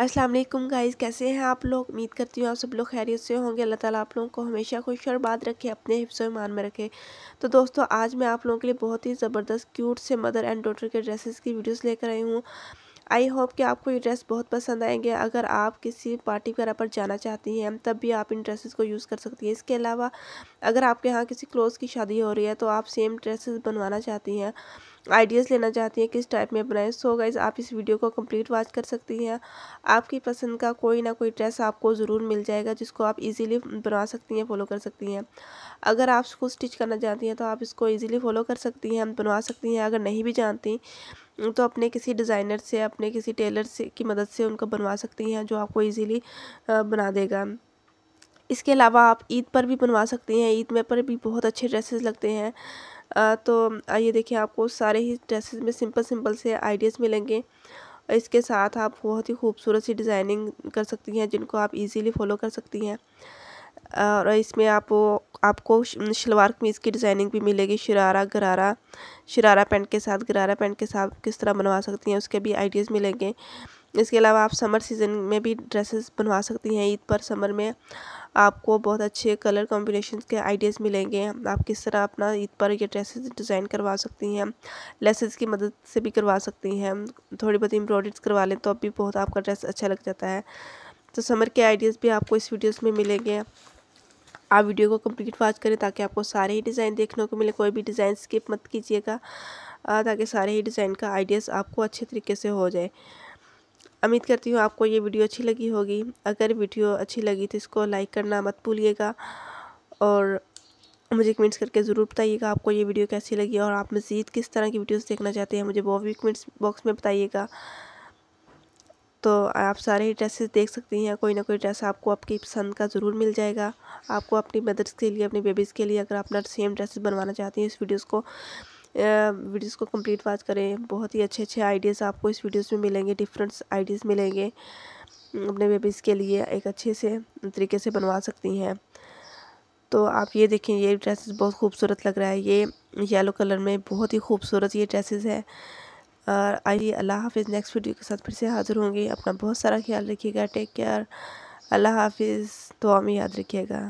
अस्सलाम वालेकुम गाइस कैसे हैं आप लोग उम्मीद करती हूँ आप सब लोग खैरियत से होंगे अल्लाह ताला आप लोगों को हमेशा खुश और बात रखे अपने हिफ्स ईमान में रखे तो दोस्तों आज मैं आप लोगों के लिए बहुत ही ज़बरदस्त क्यूट से मदर एंड डॉटर के ड्रेसेस की वीडियोस लेकर आई हूँ आई होप कि आपको ये ड्रेस बहुत पसंद आएंगे अगर आप किसी पार्टी वगैरह पर जाना चाहती हैं तब भी आप इन ड्रेसेस को यूज़ कर सकती हैं इसके अलावा अगर आपके यहाँ किसी क्लोज की शादी हो रही है तो आप सेम ड्रेसेस बनवाना चाहती हैं आइडियाज़ लेना चाहती हैं किस टाइप में बनाएं सो गाइज़ आप इस वीडियो को कम्प्लीट वॉच कर सकती हैं आपकी पसंद का कोई ना कोई ड्रेस आपको ज़रूर मिल जाएगा जिसको आप इजीली बना सकती हैं फॉलो कर सकती हैं अगर आप इसको स्टिच करना चाहती हैं तो आप इसको इजीली फॉलो कर सकती हैं बनवा सकती हैं अगर नहीं भी जानती तो अपने किसी डिज़ाइनर से अपने किसी टेलर से की मदद से उनको बनवा सकती हैं जो आपको इजीली बना देगा इसके अलावा आप ईद पर भी बनवा सकती हैं ईद में पर भी बहुत अच्छे ड्रेसेस लगते हैं तो आइए देखिए आपको सारे ही ड्रेसेस में सिंपल सिंपल से आइडियाज़ मिलेंगे इसके साथ आप बहुत ही खूबसूरत सी डिज़ाइनिंग कर सकती हैं जिनको आप इजीली फॉलो कर सकती हैं और इसमें आप आपको शलवार कमीज़ की डिज़ाइनिंग भी मिलेगी शरारा गरारा शरारा पैंट के साथ गरारा पैंट के साथ किस तरह बनवा सकती हैं उसके भी आइडियाज़ मिलेंगे इसके अलावा आप समर सीज़न में भी ड्रेसेस बनवा सकती हैं ईद पर समर में आपको बहुत अच्छे कलर कॉम्बिनेशन के आइडियाज़ मिलेंगे आप किस तरह अपना ईद पर ये ड्रेसेस डिज़ाइन करवा सकती हैं लेसेस की मदद से भी करवा सकती हैं थोड़ी बहुत एम्ब्रॉयड्रीज करवा लें तो अब भी बहुत आपका ड्रेस अच्छा लग जाता है तो समर के आइडियाज़ भी आपको इस वीडियोज़ में मिलेंगे आप वीडियो को कंप्लीट वॉच करें ताकि आपको सारे ही डिज़ाइन देखने को मिले कोई भी डिज़ाइन स्किप मत कीजिएगा ताकि सारे ही डिज़ाइन का आइडियाज़ आपको अच्छे तरीके से हो जाए उम्मीद करती हूँ आपको ये वीडियो अच्छी लगी होगी अगर वीडियो अच्छी लगी तो इसको लाइक करना मत भूलिएगा और मुझे कमेंट्स करके ज़रूर बताइएगा आपको ये वीडियो कैसी लगी और आप मज़ीद किस तरह की वीडियोस देखना चाहते हैं मुझे वो भी कमेंट्स बॉक्स में बताइएगा तो आप सारे ही ड्रेसेस देख सकती हैं कोई ना कोई ड्रेस आपको आपकी पसंद का ज़रूर मिल जाएगा आपको अपनी मदर्स के लिए अपनी बेबीज़ के लिए अगर आप अपना सेम ड्रेसेस बनवाना चाहती हैं इस वीडियोज़ को वीडियोस को कंप्लीट वाच करें बहुत ही अच्छे अच्छे आइडियाज़ आपको इस वीडियोस में मिलेंगे डिफरेंट आइडियाज़ मिलेंगे अपने बेबीज़ के लिए एक अच्छे से तरीके से बनवा सकती हैं तो आप ये देखें ये ड्रेसेस बहुत खूबसूरत लग रहा है ये येलो कलर में बहुत ही खूबसूरत ये ड्रेसेस है और आइए अल्लाह हाफिज़ नेक्स्ट वीडियो के साथ फिर से हाज़िर होंगे अपना बहुत सारा ख्याल रखिएगा टेक केयर अल्लाह हाफिज़ दुआ में याद रखिएगा